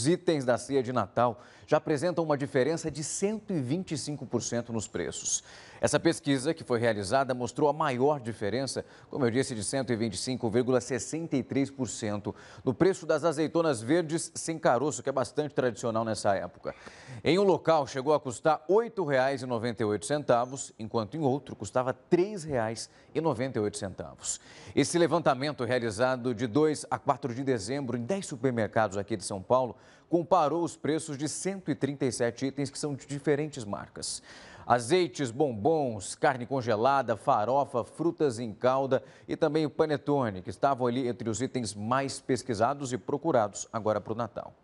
Os itens da ceia de Natal já apresentam uma diferença de 125% nos preços. Essa pesquisa, que foi realizada, mostrou a maior diferença, como eu disse, de 125,63% no preço das azeitonas verdes sem caroço, que é bastante tradicional nessa época. Em um local chegou a custar R$ 8,98, enquanto em outro custava R$ 3,98. Esse levantamento realizado de 2 a 4 de dezembro em 10 supermercados aqui de São Paulo comparou os preços de 137 itens que são de diferentes marcas. Azeites, bombons, carne congelada, farofa, frutas em calda e também o panetone, que estavam ali entre os itens mais pesquisados e procurados agora para o Natal.